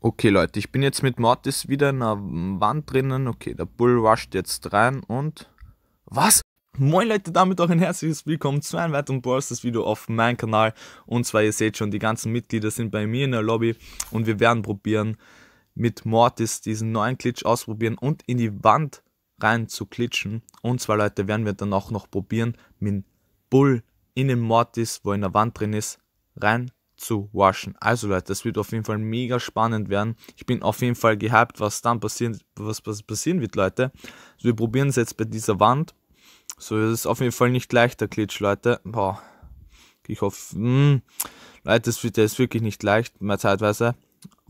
Okay, Leute, ich bin jetzt mit Mortis wieder in der Wand drinnen. Okay, der Bull rusht jetzt rein und... Was? Moin Leute, damit auch ein herzliches Willkommen zu einem weiteren Brawlstars Video auf meinem Kanal. Und zwar, ihr seht schon, die ganzen Mitglieder sind bei mir in der Lobby und wir werden probieren, mit Mortis diesen neuen Glitch ausprobieren und in die Wand rein zu glitschen. Und zwar, Leute, werden wir dann auch noch probieren, mit Bull in den Mortis, wo in der Wand drin ist, rein zu waschen. Also Leute, das wird auf jeden Fall mega spannend werden. Ich bin auf jeden Fall gehypt, was dann passieren, was, was passieren wird, Leute. Also wir probieren es jetzt bei dieser Wand. So, das ist auf jeden Fall nicht leicht, der Glitch, Leute. Boah. Ich hoffe, mh. Hm. Leute, das wird, jetzt wirklich nicht leicht, mal zeitweise.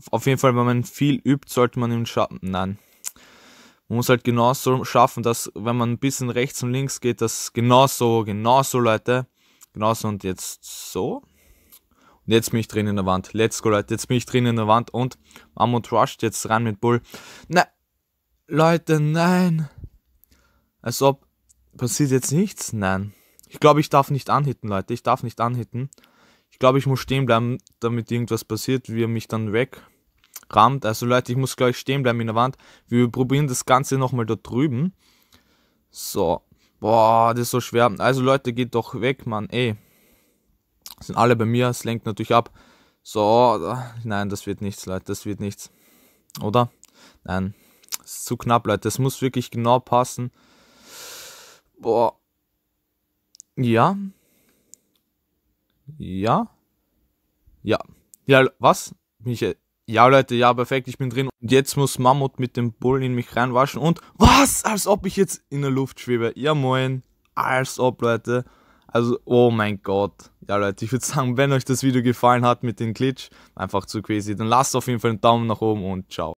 Auf jeden Fall, wenn man viel übt, sollte man im Schatten, nein. Man muss halt genauso schaffen, dass, wenn man ein bisschen rechts und links geht, das genauso, genauso, Leute. Genauso und jetzt so. Jetzt bin ich drin in der Wand. Let's go, Leute. Jetzt bin ich drin in der Wand und Mammut rusht jetzt rein mit Bull. Nein, Leute, nein. Als ob passiert jetzt nichts. Nein. Ich glaube, ich darf nicht anhitten, Leute. Ich darf nicht anhitten. Ich glaube, ich muss stehen bleiben, damit irgendwas passiert, wie er mich dann wegrammt. Also, Leute, ich muss gleich stehen bleiben in der Wand. Wir probieren das Ganze nochmal da drüben. So. Boah, das ist so schwer. Also, Leute, geht doch weg, Mann. Ey. Sind alle bei mir, es lenkt natürlich ab. So, nein, das wird nichts, Leute, das wird nichts. Oder? Nein, ist zu knapp, Leute. Das muss wirklich genau passen. Boah. Ja. Ja. Ja. Ja, was? Michael. Ja, Leute, ja, perfekt, ich bin drin. Und jetzt muss Mammut mit dem Bullen in mich reinwaschen. Und was? Als ob ich jetzt in der Luft schwebe. Ja, moin. Als ob, Leute. Also, oh mein Gott. Ja, Leute, ich würde sagen, wenn euch das Video gefallen hat mit dem Glitch, einfach zu crazy, dann lasst auf jeden Fall einen Daumen nach oben und ciao.